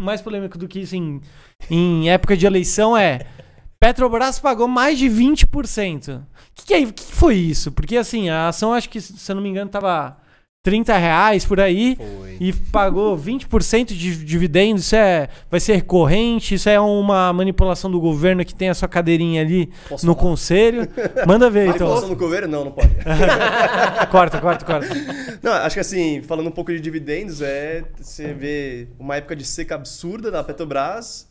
mais polêmico do que isso em, em época de eleição é. Petrobras pagou mais de 20%. O que, que, é, que foi isso? Porque, assim, a ação, acho que, se eu não me engano, estava 30 reais por aí Foi. e pagou 20% de dividendos. Isso é, vai ser recorrente, isso é uma manipulação do governo que tem a sua cadeirinha ali Posso no falar? conselho. Manda ver, então. Manipulação do governo? Não, não pode. corta, corta, corta. Não, acho que assim, falando um pouco de dividendos, é você vê uma época de seca absurda da Petrobras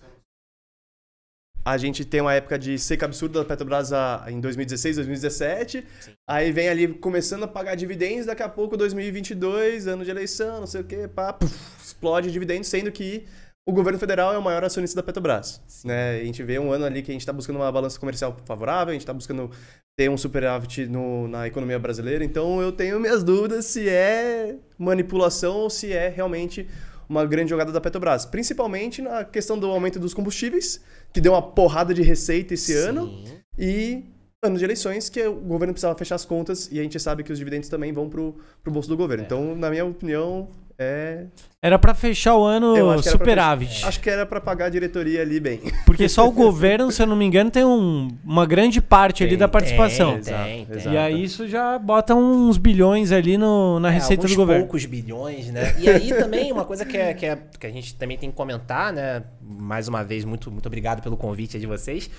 a gente tem uma época de seca absurda da Petrobras em 2016, 2017. Sim. Aí vem ali começando a pagar dividendos, daqui a pouco 2022, ano de eleição, não sei o quê, pá, puf, explode dividendos, sendo que o governo federal é o maior acionista da Petrobras. Né? A gente vê um ano ali que a gente está buscando uma balança comercial favorável, a gente está buscando ter um superávit no, na economia brasileira. Então eu tenho minhas dúvidas se é manipulação ou se é realmente uma grande jogada da Petrobras, principalmente na questão do aumento dos combustíveis que deu uma porrada de receita esse Sim. ano. E ano de eleições que o governo precisava fechar as contas e a gente sabe que os dividendos também vão pro, pro bolso do governo. É. Então, na minha opinião, é. Era para fechar o ano superávit. acho que era para pagar a diretoria ali bem. Porque só o governo, se eu não me engano, tem um, uma grande parte tem, ali da participação. Tem, tem, Exato, E aí isso já bota uns bilhões ali no, na é, receita do governo. poucos bilhões, né? E aí também uma coisa que, é, que, é, que a gente também tem que comentar, né? Mais uma vez, muito, muito obrigado pelo convite de vocês.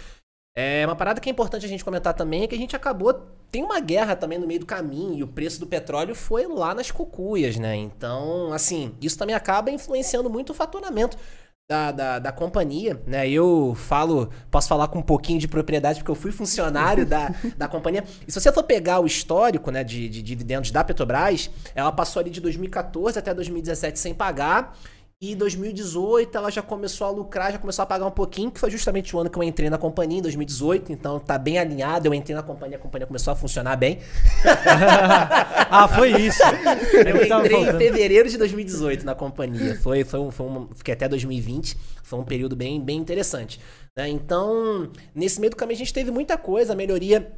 É uma parada que é importante a gente comentar também é que a gente acabou. Tem uma guerra também no meio do caminho e o preço do petróleo foi lá nas cucuias, né? Então, assim, isso também acaba influenciando muito o faturamento. Da, da, da, companhia, né? Eu falo, posso falar com um pouquinho de propriedade, porque eu fui funcionário da, da companhia. E se você for pegar o histórico né, de, de dividendos da Petrobras, ela passou ali de 2014 até 2017 sem pagar. E 2018 ela já começou a lucrar, já começou a pagar um pouquinho, que foi justamente o ano que eu entrei na companhia, em 2018. Então tá bem alinhado. Eu entrei na companhia, a companhia começou a funcionar bem. ah, foi isso. Eu entrei em fevereiro de 2018 na companhia. Foi, foi, um, foi um, fiquei até 2020. Foi um período bem, bem interessante. Né? Então, nesse meio do caminho a gente teve muita coisa, melhoria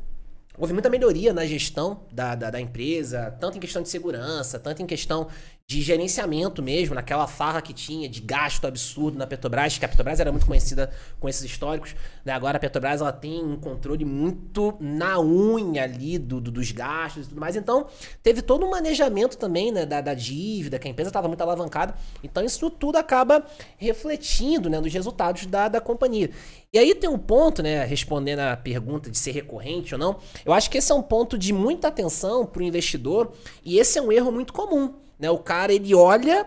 houve muita melhoria na gestão da, da, da, empresa, tanto em questão de segurança, tanto em questão de gerenciamento mesmo, naquela farra que tinha de gasto absurdo na Petrobras, que a Petrobras era muito conhecida com esses históricos, né? agora a Petrobras ela tem um controle muito na unha ali do, do dos gastos e tudo mais, então teve todo um manejamento também né? da, da dívida, que a empresa estava muito alavancada, então isso tudo acaba refletindo né? nos resultados da, da companhia. E aí tem um ponto, né, respondendo a pergunta de ser recorrente ou não, eu acho que esse é um ponto de muita atenção para o investidor e esse é um erro muito comum. Né? O cara ele olha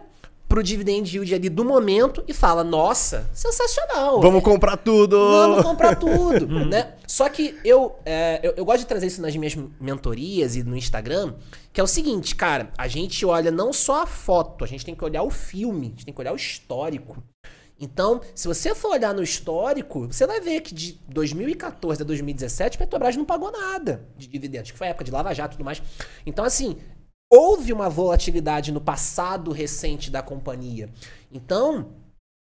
o dividend yield ali do momento e fala: "Nossa, sensacional. Vamos né? comprar tudo. Vamos comprar tudo", né? Só que eu, é, eu, eu gosto de trazer isso nas minhas mentorias e no Instagram, que é o seguinte, cara, a gente olha não só a foto, a gente tem que olhar o filme, a gente tem que olhar o histórico. Então, se você for olhar no histórico, você vai ver que de 2014 a 2017, Petrobras não pagou nada de dividendos, que foi a época de Lava Jato e tudo mais. Então, assim, houve uma volatilidade no passado recente da companhia. Então,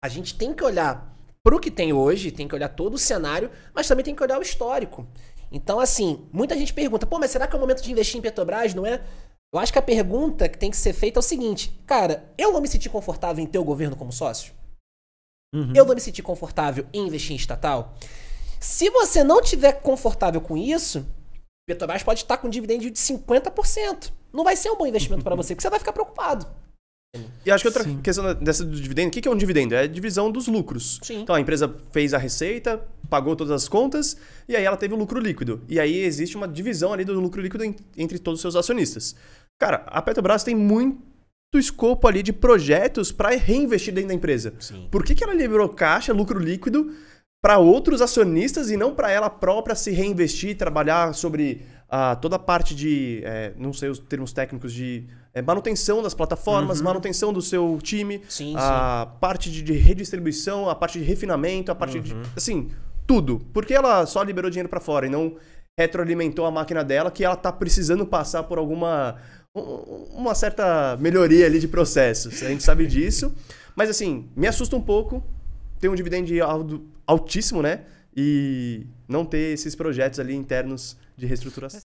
a gente tem que olhar para o que tem hoje, tem que olhar todo o cenário, mas também tem que olhar o histórico. Então, assim, muita gente pergunta, pô, mas será que é o momento de investir em Petrobras, não é? Eu acho que a pergunta que tem que ser feita é o seguinte, cara, eu vou me sentir confortável em ter o governo como sócio? Uhum. Eu vou me sentir confortável em investir em estatal? Se você não tiver confortável com isso, Petrobras pode estar com um dividendo de 50%. Não vai ser um bom investimento para você, porque você vai ficar preocupado. E acho que outra Sim. questão dessa do dividendo, o que é um dividendo? É a divisão dos lucros. Sim. Então a empresa fez a receita, pagou todas as contas e aí ela teve o lucro líquido. E aí existe uma divisão ali do lucro líquido entre todos os seus acionistas. Cara, a Petrobras tem muito do escopo ali de projetos para reinvestir dentro da empresa. Sim. Por que, que ela liberou caixa, lucro líquido, para outros acionistas e não para ela própria se reinvestir, trabalhar sobre ah, toda a parte de, é, não sei os termos técnicos, de é, manutenção das plataformas, uhum. manutenção do seu time, sim, a sim. parte de, de, redistribuição, a parte de refinamento, a parte uhum. de. Assim, tudo. Por que ela só liberou dinheiro para fora e não retroalimentou a máquina dela que ela está precisando passar por alguma uma certa melhoria ali de processos. A gente sabe disso. Mas assim, me assusta um pouco ter um dividendo altíssimo, né? E não ter esses projetos ali internos de reestruturação.